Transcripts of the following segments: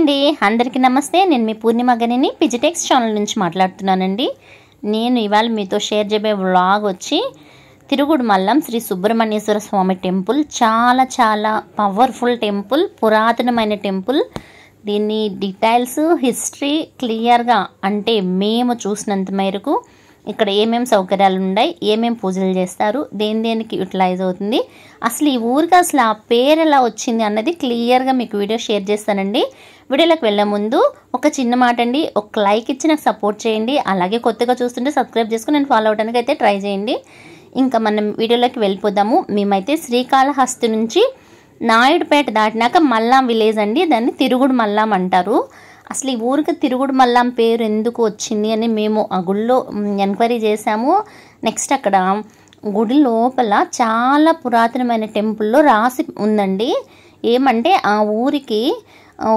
అండి అందరికీ నమస్తే నేను మీ పూర్ణిమ గనిని పిజిటెక్స్ ఛానల్ నుంచి మాట్లాడుతున్నానండి నేను ఇవాళ మీతో షేర్ చేయబోయే వ్లాగ్ వచ్చి తిరుగుడు మల్లం శ్రీ సుబ్రహ్మణ్యేశ్వర స్వామి టెంపుల్ చాలా చాలా పవర్ఫుల్ టెంపుల్ పురాతనమైన టెంపుల్ దీన్ని డీటెయిల్స్ హిస్టరీ క్లియర్గా అంటే మేము చూసినంత మేరకు ఇక్కడ ఏమేమి సౌకర్యాలు ఉన్నాయి ఏమేమి పూజలు చేస్తారు దేని దేనికి యూటిలైజ్ అవుతుంది అసలు ఈ ఊరికి అసలు ఆ పేరు ఎలా వచ్చింది అన్నది క్లియర్గా మీకు వీడియో షేర్ చేస్తానండి వీడియోలోకి వెళ్ళే ముందు ఒక చిన్న మాట అండి ఒక లైక్ ఇచ్చి నాకు సపోర్ట్ చేయండి అలాగే కొత్తగా చూస్తుంటే సబ్స్క్రైబ్ చేసుకుని నేను ఫాలో అవడానికి అయితే ట్రై చేయండి ఇంకా మనం వీడియోలోకి వెళ్ళిపోదాము మేమైతే శ్రీకాళహస్తి నుంచి నాయుడుపేట దాటినాక మల్లాం విలేజ్ అండి దాన్ని తిరుగుడు మల్లాం అంటారు అసలు ఈ ఊరికి తిరుగుడు మల్లం పేరు ఎందుకు వచ్చింది అని మేము ఆ గుళ్ళో ఎంక్వైరీ చేశాము నెక్స్ట్ అక్కడ గుడి లోపల చాలా పురాతనమైన టెంపుల్లో రాసి ఉందండి ఏమంటే ఆ ఊరికి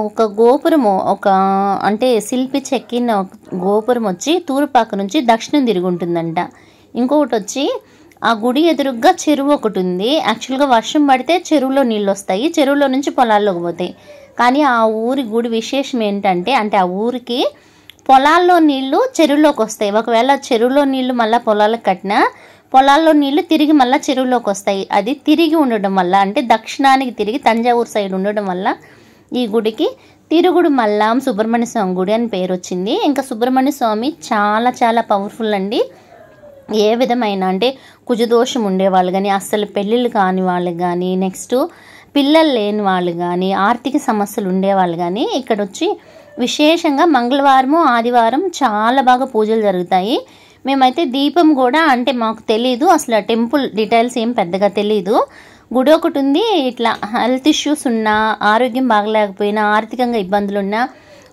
ఒక గోపురము ఒక అంటే శిల్పి చెక్కిన గోపురం వచ్చి తూర్పాక నుంచి దక్షిణం తిరుగుంటుందంట ఇంకొకటి వచ్చి ఆ గుడి ఎదురుగ్గా చెరువు ఒకటి ఉంది యాక్చువల్గా వర్షం పడితే చెరువులో నీళ్ళు వస్తాయి చెరువులో నుంచి పొలాల్లోకి పోతాయి కానీ ఆ ఊరి గుడి విశేషం ఏంటంటే అంటే ఆ ఊరికి పొలాల్లో నీళ్లు చెరువులోకి వస్తాయి ఒకవేళ చెరువులో నీళ్లు మళ్ళీ పొలాలకు కట్టినా పొలాల్లో నీళ్లు తిరిగి మళ్ళీ చెరువులోకి వస్తాయి అది తిరిగి ఉండడం వల్ల అంటే దక్షిణానికి తిరిగి తంజావూరు సైడ్ ఉండడం వల్ల ఈ గుడికి తిరుగుడు మల్లాం సుబ్రహ్మణ్య స్వామి గుడి అని పేరు వచ్చింది ఇంకా సుబ్రహ్మణ్య స్వామి చాలా చాలా పవర్ఫుల్ అండి ఏ విధమైన అంటే కుజదోషం ఉండేవాళ్ళు కానీ అస్సలు పెళ్ళిళ్ళు కాని వాళ్ళకి కానీ నెక్స్ట్ పిల్లలు లేని వాళ్ళు కానీ ఆర్థిక సమస్యలు ఉండేవాళ్ళు కానీ ఇక్కడ వచ్చి విశేషంగా మంగళవారము ఆదివారం చాలా బాగా పూజలు జరుగుతాయి మేమైతే దీపం కూడా అంటే మాకు తెలీదు అసలు టెంపుల్ డీటెయిల్స్ ఏం పెద్దగా తెలీదు గుడి ఒకటి ఉంది ఇట్లా హెల్త్ ఇష్యూస్ ఉన్నా ఆరోగ్యం బాగలేకపోయినా ఆర్థికంగా ఇబ్బందులు ఉన్నా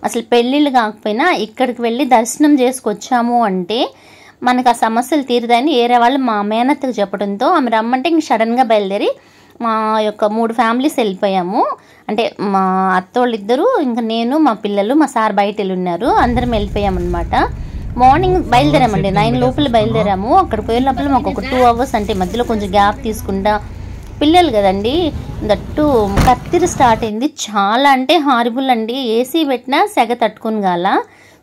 అసలు పెళ్ళిళ్ళు కాకపోయినా ఇక్కడికి వెళ్ళి దర్శనం చేసుకొచ్చాము అంటే మనకు ఆ సమస్యలు తీరుదాయని వేరే వాళ్ళు మా మేనత్తకు చెప్పడంతో ఆమె రమ్మంటే ఇంక సడన్గా బయలుదేరి మా యొక్క మూడు ఫ్యామిలీస్ వెళ్ళిపోయాము అంటే మా అత్తోళ్ళు ఇద్దరు ఇంకా నేను మా పిల్లలు మా సార్ బయట వెళ్ళి ఉన్నారు అందరం వెళ్ళిపోయాము అనమాట మార్నింగ్ బయలుదేరామండి నైన్ లోపల బయలుదేరాము అక్కడ లోపల మాకు ఒక టూ అవర్స్ అంటే మధ్యలో కొంచెం గ్యాప్ తీసుకుంటా పిల్లలు కదండి దట్టు కత్తిరి స్టార్ట్ అయింది చాలా అంటే హారిబుల్ అండి ఏసీ పెట్టినా సెగ తట్టుకుని గాల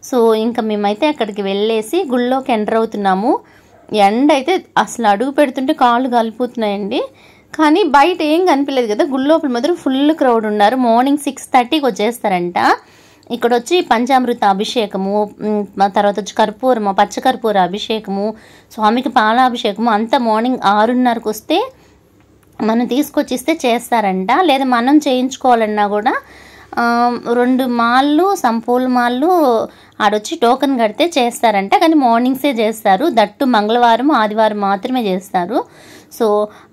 సో ఇంకా మేమైతే అక్కడికి వెళ్ళేసి గుళ్ళోకి ఎంటర్ అవుతున్నాము ఎండ అయితే అసలు అడుగు పెడుతుంటే కాళ్ళు కలిపోతున్నాయండి కానీ బయట ఏం కనిపించలేదు కదా గుళ్ళోపల మాత్రం ఫుల్ క్రౌడ్ ఉన్నారు మార్నింగ్ సిక్స్ థర్టీకి వచ్చేస్తారంట ఇక్కడ వచ్చి పంచామృత అభిషేకము తర్వాత వచ్చి కర్పూరము పచ్చకర్పూర అభిషేకము స్వామికి పాలాభిషేకము అంతా మార్నింగ్ ఆరున్నరకు వస్తే మనం తీసుకొచ్చిస్తే చేస్తారంట లేదా మనం చేయించుకోవాలన్నా కూడా రెండు మాళ్ళు సంపూల మాళ్ళు ఆడొచ్చి టోకెన్ కడితే చేస్తారంట కానీ మార్నింగ్సే చేస్తారు దట్టు మంగళవారం ఆదివారం మాత్రమే చేస్తారు సో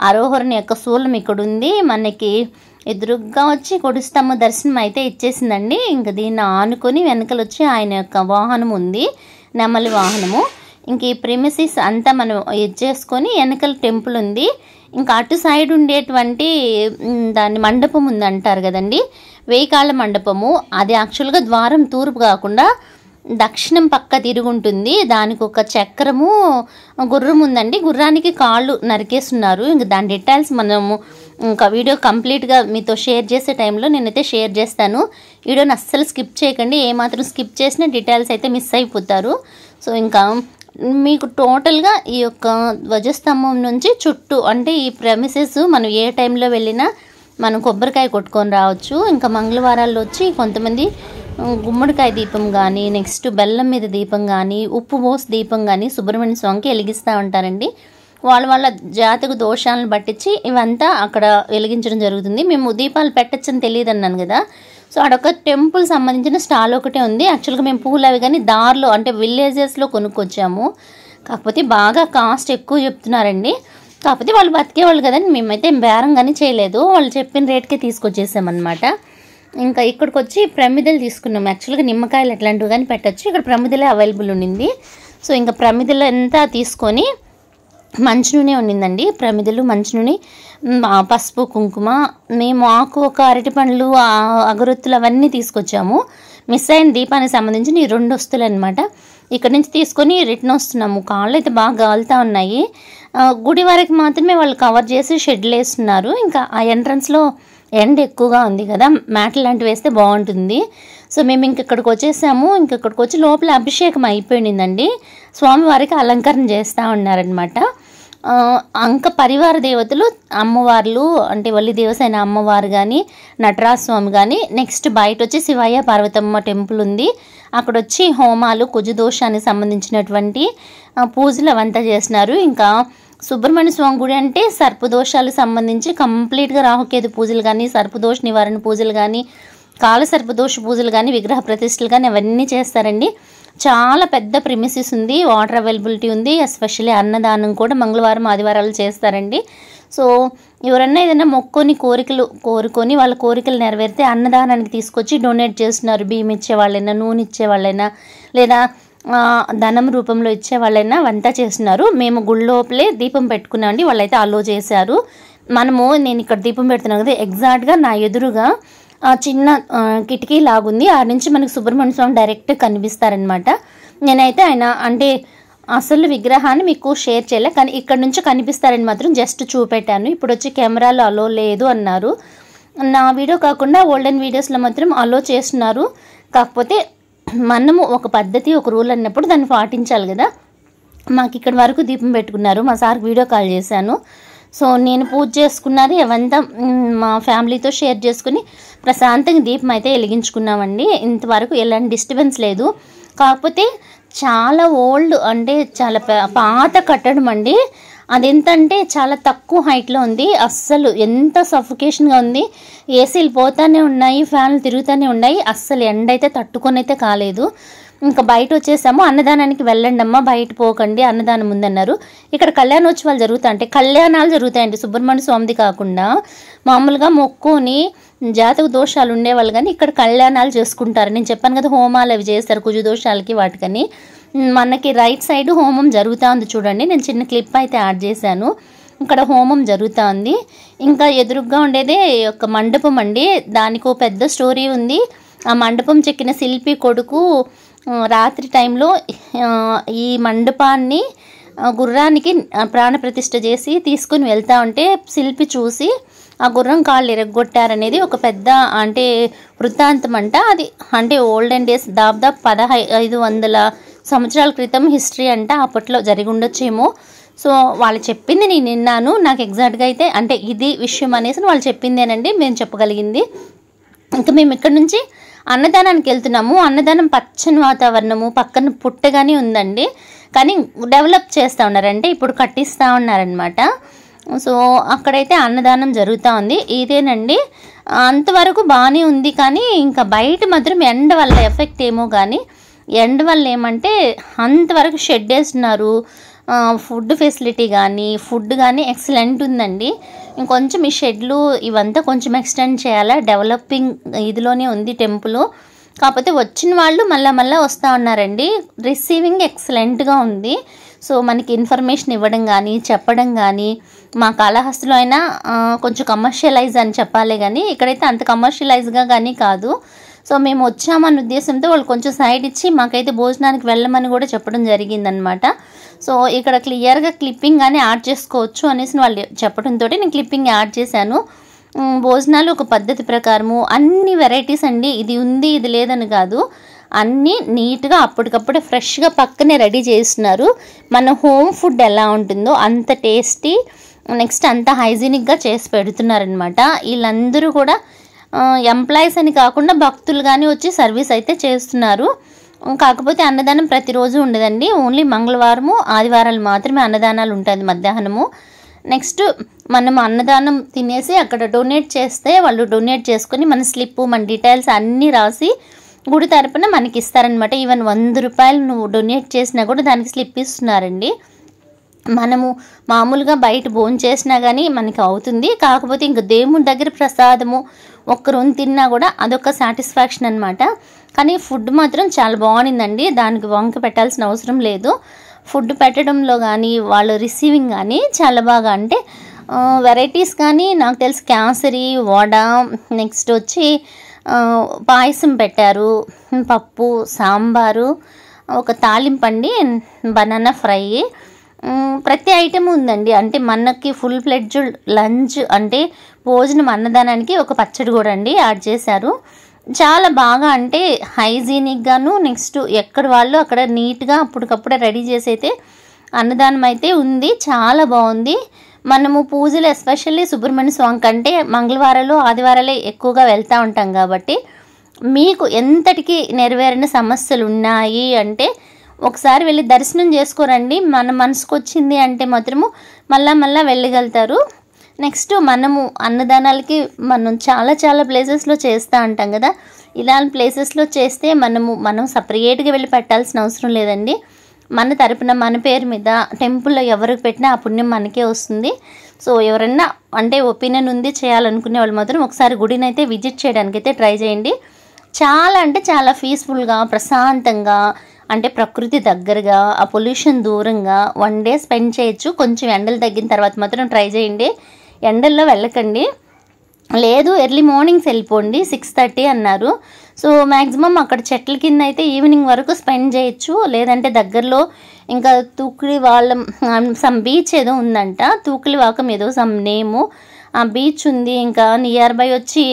ఆరోహరణ యొక్క శూలం ఇక్కడ ఉంది మనకి ఎదురుగ్గా వచ్చి కొడుస్తాము దర్శనం అయితే ఇచ్చేసిందండి ఇంకా దీన్ని ఆనుకొని వెనకలు వచ్చి ఆయన యొక్క వాహనం ఉంది నెమలి వాహనము ఇంక ఈ ప్రిమిసిస్ అంతా మనం చేసుకొని వెనకల టెంపుల్ ఉంది ఇంకా అటు సైడ్ ఉండేటువంటి దాన్ని మండపం ఉందంటారు కదండి వేయికాళ్ళ మండపము అది యాక్చువల్గా ద్వారం తూర్పు కాకుండా దక్షిణం పక్క తిరుగుంటుంది దానికి ఒక చక్రము గుర్రం ఉందండి గుర్రానికి కాళ్ళు నరికేస్తున్నారు ఇంకా దాని డీటెయిల్స్ మనము ఇంకా వీడియో కంప్లీట్గా మీతో షేర్ చేసే టైంలో నేనైతే షేర్ చేస్తాను వీడియోని అస్సలు స్కిప్ చేయకండి ఏమాత్రం స్కిప్ చేసినా డీటెయిల్స్ అయితే మిస్ అయిపోతారు సో ఇంకా మీకు టోటల్గా ఈ యొక్క ధ్వజస్తంభం నుంచి చుట్టూ అంటే ఈ ప్రమిసెస్ మనం ఏ టైంలో వెళ్ళినా మనం కొబ్బరికాయ కొట్టుకొని రావచ్చు ఇంకా మంగళవారాల్లో వచ్చి కొంతమంది గుమ్మడికాయ దీపం కానీ నెక్స్ట్ బెల్లం మీద దీపం కానీ ఉప్పు పోస్ దీపం కానీ సుబ్రహ్మణ్య స్వామికి వెలిగిస్తూ ఉంటారండి వాళ్ళ వాళ్ళ జాతకు దోషాలను పట్టించి ఇవంతా అక్కడ వెలిగించడం జరుగుతుంది మేము దీపాలు పెట్టచ్చని తెలియదు అన్నాను కదా సో అడొక టెంపుల్ సంబంధించిన స్టాల్ ఒకటే ఉంది యాక్చువల్గా మేము పూలు అవి కానీ దారిలో అంటే విలేజెస్లో కొనుక్కొచ్చాము కాకపోతే బాగా కాస్ట్ ఎక్కువ చెప్తున్నారండి కాకపోతే వాళ్ళు బతికేవాళ్ళు కదండి మేమైతే బేరం కానీ చేయలేదు వాళ్ళు చెప్పిన రేట్కే తీసుకొచ్చేసామన్నమాట ఇంకా ఇక్కడికి వచ్చి ప్రమిదలు తీసుకున్నాం యాక్చువల్గా నిమ్మకాయలు ఎట్లాంటివి కానీ పెట్టచ్చు ఇక్కడ ప్రమిదలే అవైలబుల్ ఉండింది సో ఇంకా ప్రమిదలు అంతా తీసుకొని మంచి నూనె ఉండిందండి ప్రమిదలు మంచి నూనె పసుపు కుంకుమ మేము ఆకు ఒక అరటి పండ్లు అగరొత్తులు అవన్నీ తీసుకొచ్చాము మిస్ అయిన దీపానికి సంబంధించి ఈ రెండు వస్తువులు అనమాట ఇక్కడ నుంచి తీసుకొని రిటర్న్ వస్తున్నాము కాళ్ళు అయితే బాగా గాలుతూ ఉన్నాయి గుడి వరకు మాత్రమే వాళ్ళు కవర్ చేసి షెడ్లు వేస్తున్నారు ఇంకా ఆ ఎంట్రన్స్లో ఎండ ఎక్కువగా ఉంది కదా మ్యాట్ లాంటివి వేస్తే బాగుంటుంది సో మేము ఇంక ఇక్కడికి వచ్చేసాము ఇంక ఇక్కడికి వచ్చి లోపల అభిషేకం అయిపోయిందండి స్వామివారికి అలంకరణ చేస్తూ ఉన్నారనమాట అంక పరివార దేవతలు అమ్మవార్లు అంటే వల్లి దేవసైన అమ్మవారు కానీ నటరాజస్వామి కానీ నెక్స్ట్ బయట వచ్చి శివయ్య పార్వతమ్మ టెంపుల్ ఉంది అక్కడ వచ్చి హోమాలు కుజదోషానికి సంబంధించినటువంటి పూజలు అవంతా చేసినారు ఇంకా సుబ్రహ్మణ్య స్వామి గుడి అంటే సర్పదోషాలు సంబంధించి కంప్లీట్గా రాహుకేతు పూజలు కానీ సర్పదోష నివారణ పూజలు కానీ కాల సర్పదోష పూజలు కానీ విగ్రహ ప్రతిష్టలు కానీ అవన్నీ చేస్తారండి చాలా పెద్ద ప్రిమిసిస్ ఉంది వాటర్ అవైలబిలిటీ ఉంది ఎస్పెషల్లీ అన్నదానం కూడా మంగళవారం ఆదివారాలు చేస్తారండి సో ఎవరన్నా ఏదైనా మొక్కుని కోరికలు కోరుకొని వాళ్ళ కోరికలు నెరవేరితే అన్నదానానికి తీసుకొచ్చి డొనేట్ చేస్తున్నారు బియ్యం ఇచ్చేవాళ్ళైనా నూనె ఇచ్చేవాళ్ళైనా లేదా ధనం రూపంలో ఇచ్చే వాళ్ళైనా వంట చేస్తున్నారు మేము గుళ్ళోపలే దీపం పెట్టుకున్నామండి వాళ్ళైతే అలో చేశారు మనము నేను ఇక్కడ దీపం పెడుతున్నాను కదా ఎగ్జాక్ట్గా నా ఎదురుగా చిన్న కిటికీ లాగుంది ఆ నుంచి మనకు సుబ్రహ్మణ్య స్వామి డైరెక్ట్ కనిపిస్తారనమాట నేనైతే ఆయన అంటే అసలు విగ్రహాన్ని మీకు షేర్ చేయలే కానీ ఇక్కడ నుంచి కనిపిస్తారని మాత్రం జస్ట్ చూపెట్టాను ఇప్పుడు వచ్చి కెమెరాలు అలో లేదు అన్నారు నా వీడియో కాకుండా ఓల్డెన్ వీడియోస్లో మాత్రం అలో చేస్తున్నారు కాకపోతే మనము ఒక పద్ధతి ఒక రూల్ అన్నప్పుడు దాన్ని పాటించాలి కదా మాకు ఇక్కడి వరకు దీపం పెట్టుకున్నారు మా సార్కి వీడియో కాల్ చేశాను సో నేను పూజ చేసుకున్నది ఎవంతా మా ఫ్యామిలీతో షేర్ చేసుకుని ప్రశాంతంగా దీపం అయితే వెలిగించుకున్నామండి ఇంతవరకు ఎలాంటి డిస్టర్బెన్స్ లేదు కాకపోతే చాలా ఓల్డ్ అంటే చాలా పాత కట్టడం అండి అంటే చాలా తక్కువ హైట్లో ఉంది అస్సలు ఎంత సఫికేషన్గా ఉంది ఏసీలు పోతానే ఉన్నాయి ఫ్యాన్లు తిరుగుతూనే ఉన్నాయి అస్సలు ఎండ అయితే తట్టుకొని అయితే కాలేదు ఇంకా బయట వచ్చేసాము అన్నదానానికి వెళ్ళండి అమ్మ బయట పోకండి అన్నదానం ఉందన్నారు ఇక్కడ కళ్యాణోత్సవాలు జరుగుతా అంటే కళ్యాణాలు జరుగుతాయండి సుబ్రహ్మణ్య స్వామిది కాకుండా మామూలుగా మొక్కుని జాతక దోషాలు ఉండేవాళ్ళు కానీ ఇక్కడ కళ్యాణాలు చేసుకుంటారు నేను చెప్పాను కదా హోమాలు అవి చేస్తారు కుజు దోషాలకి వాటికని మనకి రైట్ సైడ్ హోమం జరుగుతూ ఉంది చూడండి నేను చిన్న క్లిప్ అయితే యాడ్ చేశాను ఇక్కడ హోమం జరుగుతూ ఉంది ఇంకా ఎదురుగా ఉండేదే ఒక మండపం అండి దానికి పెద్ద స్టోరీ ఉంది ఆ మండపం చెక్కిన శిల్పి కొడుకు రాత్రి టైంలో ఈ మండపాన్ని గుర్రానికి ప్రాణప్రతిష్ఠ చేసి తీసుకుని వెళ్తా ఉంటే శిల్పి చూసి ఆ గుర్రం కాళ్ళు ఎరగొట్టారనేది ఒక పెద్ద అంటే వృత్తాంతం అంట అది అంటే ఓల్డెన్ డేస్ దాదాపు పదహై ఐదు వందల సంవత్సరాల క్రితం హిస్టరీ అంటే అప్పట్లో జరిగి ఉండొచ్చేమో సో వాళ్ళు చెప్పింది నేను విన్నాను నాకు ఎగ్జాక్ట్గా అయితే అంటే ఇది విషయం అనేసి వాళ్ళు చెప్పిందేనండి మేము చెప్పగలిగింది ఇంకా మేము ఇక్కడ నుంచి అన్నదానానికి వెళ్తున్నాము అన్నదానం పచ్చని వాతావరణము పక్కన పుట్టగానే ఉందండి కానీ డెవలప్ చేస్తూ ఉన్నారంటే ఇప్పుడు కట్టిస్తూ ఉన్నారనమాట సో అక్కడైతే అన్నదానం జరుగుతూ ఉంది ఇదేనండి అంతవరకు బాగానే ఉంది కానీ ఇంకా బయట మాత్రం ఎండ వల్ల ఎఫెక్ట్ ఏమో కానీ ఎండ్ వల్ల ఏమంటే అంతవరకు షెడ్ వేస్తున్నారు ఫుడ్ ఫెసిలిటీ కానీ ఫుడ్ కానీ ఎక్సలెంట్ ఉందండి ఇంకొంచెం ఈ షెడ్లు ఇవంతా కొంచెం ఎక్స్టెండ్ చేయాలా డెవలపింగ్ ఇదిలోనే ఉంది టెంపుల్ కాకపోతే వచ్చిన వాళ్ళు మళ్ళీ మళ్ళీ వస్తూ ఉన్నారండి రిసీవింగ్ ఎక్సలెంట్గా ఉంది సో మనకి ఇన్ఫర్మేషన్ ఇవ్వడం కానీ చెప్పడం కానీ మా కాళహస్తిలో అయినా కొంచెం కమర్షియలైజ్ అని చెప్పాలి కానీ ఇక్కడైతే అంత కమర్షియలైజ్గా కానీ కాదు సో మేము వచ్చామన్న ఉద్దేశంతో వాళ్ళు కొంచెం సైడ్ ఇచ్చి మాకైతే భోజనానికి వెళ్ళమని కూడా చెప్పడం జరిగిందనమాట సో ఇక్కడ క్లియర్గా క్లిప్పింగ్ కానీ యాడ్ చేసుకోవచ్చు అనేసి వాళ్ళు చెప్పడంతో నేను క్లిప్పింగ్ యాడ్ చేశాను భోజనాలు ఒక పద్ధతి ప్రకారము అన్ని వెరైటీస్ అండి ఇది ఉంది ఇది లేదని కాదు అన్నీ నీట్గా అప్పటికప్పుడే ఫ్రెష్గా పక్కనే రెడీ చేస్తున్నారు మన హోమ్ ఫుడ్ ఎలా ఉంటుందో అంత టేస్టీ నెక్స్ట్ అంత హైజీనిక్గా చేసి పెడుతున్నారనమాట వీళ్ళందరూ కూడా ఎంప్లాయీస్ అని కాకుండా భక్తులు కానీ వచ్చి సర్వీస్ అయితే చేస్తున్నారు కాకపోతే అన్నదానం ప్రతిరోజు ఉండదండి ఓన్లీ మంగళవారము ఆదివారాలు మాత్రమే అన్నదానాలు ఉంటుంది మధ్యాహ్నము నెక్స్ట్ మనం అన్నదానం తినేసి అక్కడ డొనేట్ చేస్తే వాళ్ళు డొనేట్ చేసుకొని మన స్లిప్పు మన డీటెయిల్స్ అన్నీ రాసి గుడి తరపున మనకి ఇస్తారనమాట ఈవెన్ వంద రూపాయలు నువ్వు డొనేట్ చేసినా కూడా దానికి స్లిప్ ఇస్తున్నారండి మనము మామూలుగా బయట భోజనం చేసినా కానీ మనకి అవుతుంది కాకపోతే ఇంక దేవుని దగ్గర ప్రసాదము ఒక్కరోజు తిన్నా కూడా అదొక సాటిస్ఫాక్షన్ అనమాట కానీ ఫుడ్ మాత్రం చాలా బాగుండిందండి దానికి వంక పెట్టాల్సిన అవసరం లేదు ఫుడ్ పెట్టడంలో కానీ వాళ్ళు రిసీవింగ్ కానీ చాలా బాగా అంటే వెరైటీస్ కానీ నాకు తెలిసి క్యాసరి వడ నెక్స్ట్ వచ్చి పాయసం పెట్టారు పప్పు సాంబారు ఒక తాలింపండి బనానా ఫ్రై ప్రతి ఐటెం ఉందండి అంటే మనకి ఫుల్ ఫ్లెడ్జ్ లంచ్ అంటే భోజనం అన్నదానానికి ఒక పచ్చడి కూడా అండి యాడ్ చేశారు చాలా బాగా అంటే హైజీనిక్గాను నెక్స్ట్ ఎక్కడ వాళ్ళు అక్కడ నీట్గా అప్పటికప్పుడే రెడీ చేసి అయితే అన్నదానం అయితే ఉంది చాలా బాగుంది మనము పూజలు ఎస్పెషల్లీ సుబ్రహ్మణ్య స్వామి కంటే మంగళవారాలు ఆదివారాలే ఎక్కువగా వెళ్తూ ఉంటాం కాబట్టి మీకు ఎంతటికి నెరవేరిన సమస్యలు ఉన్నాయి అంటే ఒకసారి వెళ్ళి దర్శనం చేసుకోరండి మన మనసుకు వచ్చింది అంటే మాత్రము మళ్ళా మళ్ళా వెళ్ళగలుగుతారు నెక్స్ట్ మనము అన్నదానాలకి మనం చాలా చాలా ప్లేసెస్లో చేస్తూ ఉంటాం కదా ఇలాంటి ప్లేసెస్లో చేస్తే మనము మనం సపరేట్గా వెళ్ళి పెట్టాల్సిన అవసరం లేదండి మన తరపున మన పేరు మీద టెంపుల్లో ఎవరికి పెట్టినా ఆ పుణ్యం మనకే వస్తుంది సో ఎవరైనా అంటే ఒపీనియన్ ఉంది చేయాలనుకునే వాళ్ళు మాత్రం ఒకసారి గుడినైతే విజిట్ చేయడానికైతే ట్రై చేయండి చాలా అంటే చాలా పీస్ఫుల్గా ప్రశాంతంగా అంటే ప్రకృతి దగ్గరగా ఆ పొల్యూషన్ దూరంగా వన్ డే స్పెండ్ చేయొచ్చు కొంచెం ఎండలు తగ్గిన తర్వాత మాత్రం ట్రై చేయండి ఎండల్లో వెళ్ళకండి లేదు ఎర్లీ మార్నింగ్స్ వెళ్ళిపోండి సిక్స్ థర్టీ అన్నారు సో మ్యాక్సిమం అక్కడ చెట్ల కింద అయితే ఈవినింగ్ వరకు స్పెండ్ చేయొచ్చు లేదంటే దగ్గరలో ఇంకా తూకుడి వాళ్ళ సమ్ బీచ్ ఏదో ఉందంట తూకులి వాకం ఏదో సమ్ నేము బీచ్ ఉంది ఇంకా నియర్ బై వచ్చి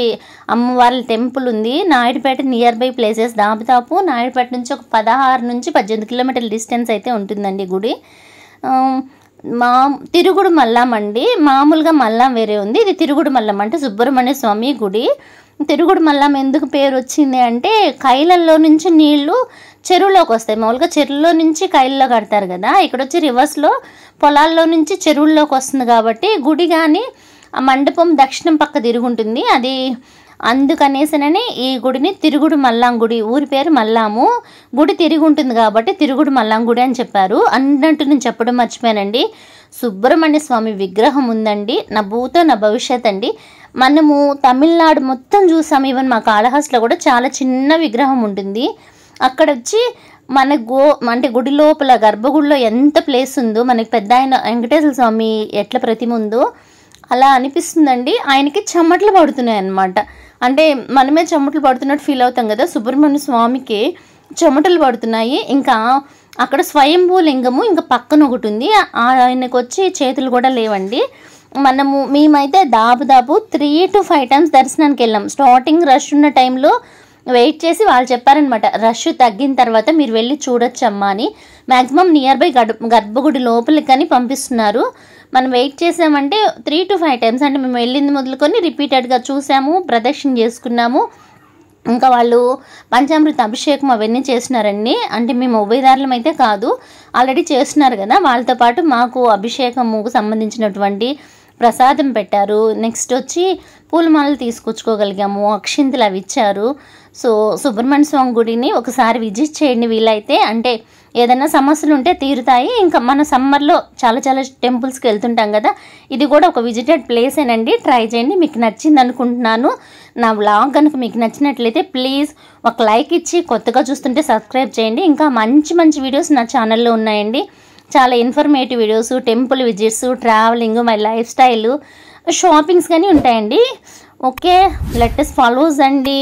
అమ్మవార్ల టెంపుల్ ఉంది నాయుడుపేట నియర్ బై ప్లేసెస్ దాపుదాపు నాయుడుపేట నుంచి ఒక పదహారు నుంచి పద్దెనిమిది కిలోమీటర్ల డిస్టెన్స్ అయితే ఉంటుందండి గుడి మా తిరుగుడు మల్లం అండి మామూలుగా మల్లం వేరే ఉంది ఇది తిరుగుడు మల్లం అంటే సుబ్రహ్మణ్య స్వామి గుడి తిరుగుడు మల్లం ఎందుకు పేరు వచ్చింది అంటే కైలల్లో నుంచి నీళ్లు చెరువులోకి వస్తాయి మామూలుగా చెరువులో నుంచి కైల్లో కడతారు కదా ఇక్కడ వచ్చి రివర్స్లో పొలాల్లో నుంచి చెరువుల్లోకి వస్తుంది కాబట్టి గుడి కానీ ఆ మండపం దక్షిణం పక్క తిరుగుంటుంది అది అందుకనేసననే ఈ గుడిని తిరుగుడు మల్లాం గుడి ఊరి పేరు మల్లాము గుడి తిరిగి ఉంటుంది కాబట్టి తిరుగుడు మల్లాం గుడి అని చెప్పారు అన్నట్టు నేను చెప్పడం మర్చిపోయానండి సుబ్రహ్మణ్య స్వామి విగ్రహం ఉందండి నా భూతో నా భవిష్యత్ అండి మనము తమిళనాడు మొత్తం చూసాము ఈవెన్ మా కాళహాస్లో కూడా చాలా చిన్న విగ్రహం ఉంటుంది అక్కడ వచ్చి మన గో అంటే గుడి లోపల గర్భగుడిలో ఎంత ప్లేస్ ఉందో మనకి పెద్ద ఆయన వెంకటేశ్వర స్వామి ఎట్ల ప్రతిమ ఉందో అలా అనిపిస్తుందండి ఆయనకి చెమటలు పడుతున్నాయి అన్నమాట అంటే మనమే చెమటలు పడుతున్నట్టు ఫీల్ అవుతాం కదా సుబ్రహ్మణ్య స్వామికి చెమటలు పడుతున్నాయి ఇంకా అక్కడ స్వయంభూ లింగము ఇంకా పక్కన ఒకటి ఉంది ఆయనకు వచ్చి చేతులు కూడా లేవండి మనము మేమైతే దాదాపు త్రీ టు ఫైవ్ టైమ్స్ దర్శనానికి వెళ్ళాం స్టార్టింగ్ రష్ ఉన్న టైంలో వెయిట్ చేసి వాళ్ళు చెప్పారనమాట రష్ తగ్గిన తర్వాత మీరు వెళ్ళి చూడొచ్చమ్మా అని మ్యాక్సిమం నియర్ బై గర్భగుడి లోపలికి కానీ పంపిస్తున్నారు మనం వెయిట్ చేసామంటే త్రీ టు ఫైవ్ టైమ్స్ అంటే మేము వెళ్ళింది మొదలుకొని రిపీటెడ్గా చూసాము ప్రదక్షిణ చేసుకున్నాము ఇంకా వాళ్ళు పంచామృత అభిషేకం అవన్నీ చేసినారండి అంటే మేము ఉభయదారులం అయితే కాదు ఆల్రెడీ చేస్తున్నారు కదా వాళ్ళతో పాటు మాకు అభిషేకముకు సంబంధించినటువంటి ప్రసాదం పెట్టారు నెక్స్ట్ వచ్చి పూలమాలలు తీసుకొచ్చుకోగలిగాము అక్షింతలు అవి ఇచ్చారు సో సుబ్రహ్మణ్య స్వామి గుడిని ఒకసారి విజిట్ చేయండి వీలైతే అంటే ఏదైనా సమస్యలు ఉంటే తీరుతాయి ఇంకా మన సమ్మర్లో చాలా చాలా టెంపుల్స్కి వెళ్తుంటాం కదా ఇది కూడా ఒక విజిటెడ్ అండి ట్రై చేయండి మీకు నచ్చింది అనుకుంటున్నాను నా వ్లాగ్ కనుక మీకు నచ్చినట్లయితే ప్లీజ్ ఒక లైక్ ఇచ్చి కొత్తగా చూస్తుంటే సబ్స్క్రైబ్ చేయండి ఇంకా మంచి మంచి వీడియోస్ నా ఛానల్లో ఉన్నాయండి చాలా informative videos temple visits travelling my lifestyle shoppings కానీ ఉంటాయండి ఓకే లెటెస్ట్ ఫాలోస్ అండి